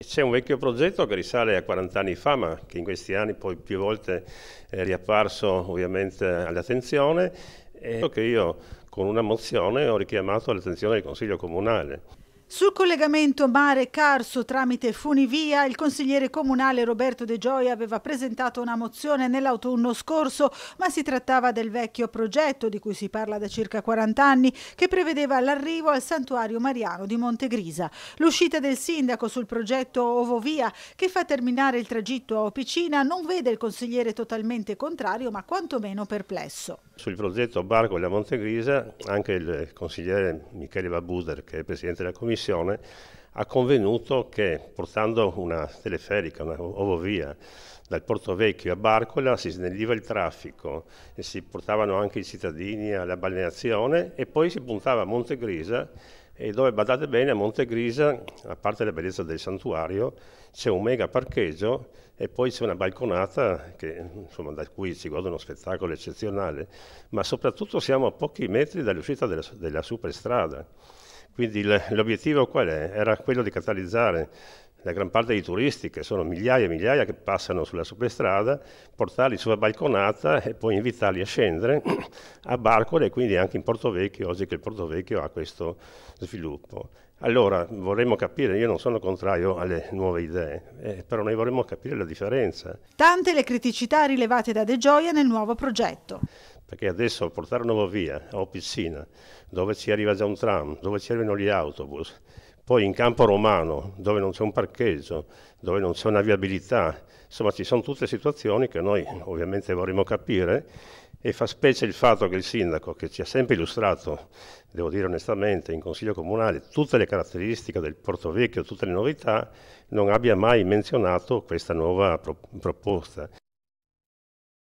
C'è un vecchio progetto che risale a 40 anni fa, ma che in questi anni poi più volte eh, è riapparso ovviamente all'attenzione, e che io con una mozione ho richiamato all'attenzione del Consiglio Comunale. Sul collegamento mare-Carso tramite funivia, il consigliere comunale Roberto De Gioia aveva presentato una mozione nell'autunno scorso, ma si trattava del vecchio progetto, di cui si parla da circa 40 anni, che prevedeva l'arrivo al santuario mariano di Montegrisa. L'uscita del sindaco sul progetto Ovovia, che fa terminare il tragitto a Opicina, non vede il consigliere totalmente contrario, ma quantomeno perplesso. Sul progetto Barco della Montegrisa, anche il consigliere Michele Babuder, che è presidente della commissione, commissione ha convenuto che portando una teleferica, una ovovia, dal Porto Vecchio a Barcola si snelliva il traffico e si portavano anche i cittadini alla balneazione e poi si puntava a Monte Grisa e dove badate bene a Monte Grisa, a parte la bellezza del santuario, c'è un mega parcheggio e poi c'è una balconata che, insomma, da cui si gode uno spettacolo eccezionale, ma soprattutto siamo a pochi metri dall'uscita della, della superstrada quindi l'obiettivo qual è? Era quello di catalizzare la gran parte dei turisti, che sono migliaia e migliaia che passano sulla superstrada, portarli sulla balconata e poi invitarli a scendere a Barcole e quindi anche in Porto Vecchio, oggi che il Porto Vecchio ha questo sviluppo. Allora, vorremmo capire, io non sono contrario alle nuove idee, eh, però noi vorremmo capire la differenza. Tante le criticità rilevate da De Gioia nel nuovo progetto. Perché adesso portare una via o piscina, dove ci arriva già un tram, dove ci arrivano gli autobus, poi in campo romano, dove non c'è un parcheggio, dove non c'è una viabilità, insomma ci sono tutte situazioni che noi ovviamente vorremmo capire e fa specie il fatto che il sindaco, che ci ha sempre illustrato, devo dire onestamente, in consiglio comunale tutte le caratteristiche del Porto Vecchio, tutte le novità, non abbia mai menzionato questa nuova pro proposta.